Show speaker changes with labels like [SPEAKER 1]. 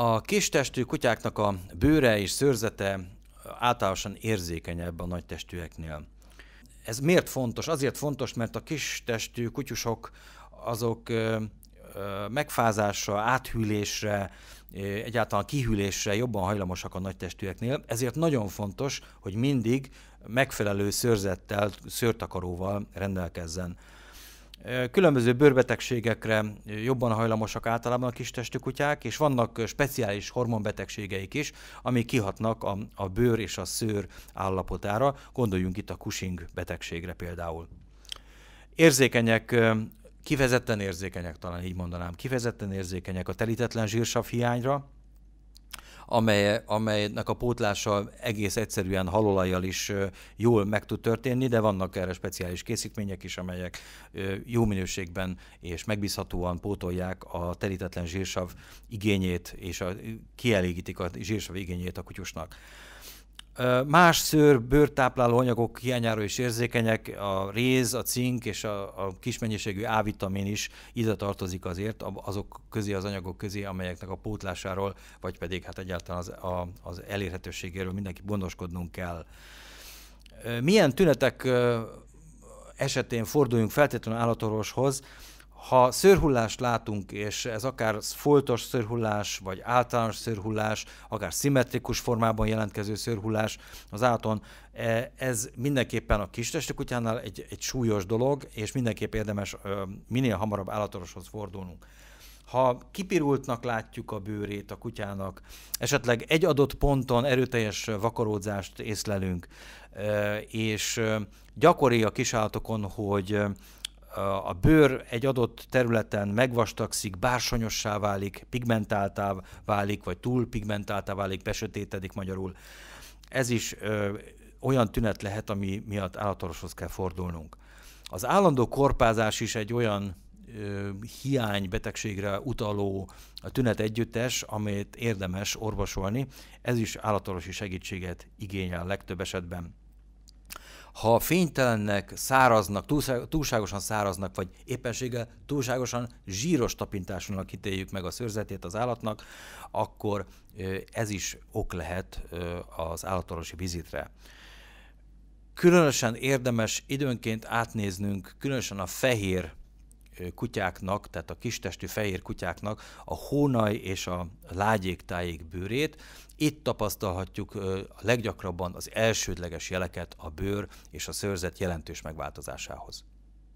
[SPEAKER 1] A kistestű kutyáknak a bőre és szőrzete általában érzékenyebb a nagytestűeknél. Ez miért fontos? Azért fontos, mert a kistestű kutyusok azok megfázásra, áthűlésre, egyáltalán kihűlésre jobban hajlamosak a nagytestűeknél, ezért nagyon fontos, hogy mindig megfelelő szőrzettel, szőrtakaróval rendelkezzen Különböző bőrbetegségekre jobban hajlamosak általában a kis testű kutyák, és vannak speciális hormonbetegségeik is, amik kihatnak a, a bőr és a szőr állapotára. Gondoljunk itt a Cushing betegségre például. Érzékenyek kifejezetten érzékenyek, talán így mondanám, kifejezetten érzékenyek a telítetlen zsírsav hiányra, amely, amelynek a pótlása egész egyszerűen halolajjal is jól meg tud történni, de vannak erre speciális készítmények is, amelyek jó minőségben és megbízhatóan pótolják a terítetlen zsírsav igényét, és a, kielégítik a zsírsav igényét a kutyusnak. Más szőr bőrtápláló anyagok hiányára is érzékenyek, a réz, a cink és a, a kis mennyiségű A-vitamin is ide tartozik azért azok közé, az anyagok közé, amelyeknek a pótlásáról, vagy pedig hát egyáltalán az, a, az elérhetőségéről mindenki gondoskodnunk kell. Milyen tünetek esetén forduljunk feltétlenül állatorvoshoz? ha szőrhullást látunk, és ez akár foltos szőrhullás, vagy általános szőrhullás, akár szimmetrikus formában jelentkező szőrhullás az áton, e, ez mindenképpen a kistestű kutyánál egy, egy súlyos dolog, és mindenképp érdemes minél hamarabb állatorvoshoz fordulnunk. Ha kipirultnak látjuk a bőrét a kutyának, esetleg egy adott ponton erőteljes vakaródzást észlelünk, és gyakori a kisállatokon, hogy a bőr egy adott területen megvastagszik, bársonyossá válik, pigmentáltá válik, vagy túl pigmentáltá válik, besötétedik magyarul. Ez is ö, olyan tünet lehet, ami miatt állatorvoshoz kell fordulnunk. Az állandó korpázás is egy olyan ö, hiány betegségre utaló tünet együttes, amit érdemes orvosolni. Ez is állatorvosi segítséget igényel legtöbb esetben ha fénytelennek, száraznak, túlságosan száraznak, vagy éppenséggel túlságosan zsíros tapintásúnak ítéljük meg a szőrzetét az állatnak, akkor ez is ok lehet az állatorvosi vizitre. Különösen érdemes időnként átnéznünk, különösen a fehér kutyáknak, tehát a kistestű fehér kutyáknak a hónaj és a lágyéktájék bőrét. Itt tapasztalhatjuk a leggyakrabban az elsődleges jeleket a bőr és a szőrzet jelentős megváltozásához.